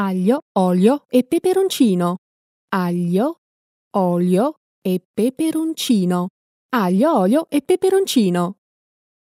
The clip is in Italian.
aglio, olio e peperoncino. Aglio, olio e peperoncino. Aglio, olio e peperoncino.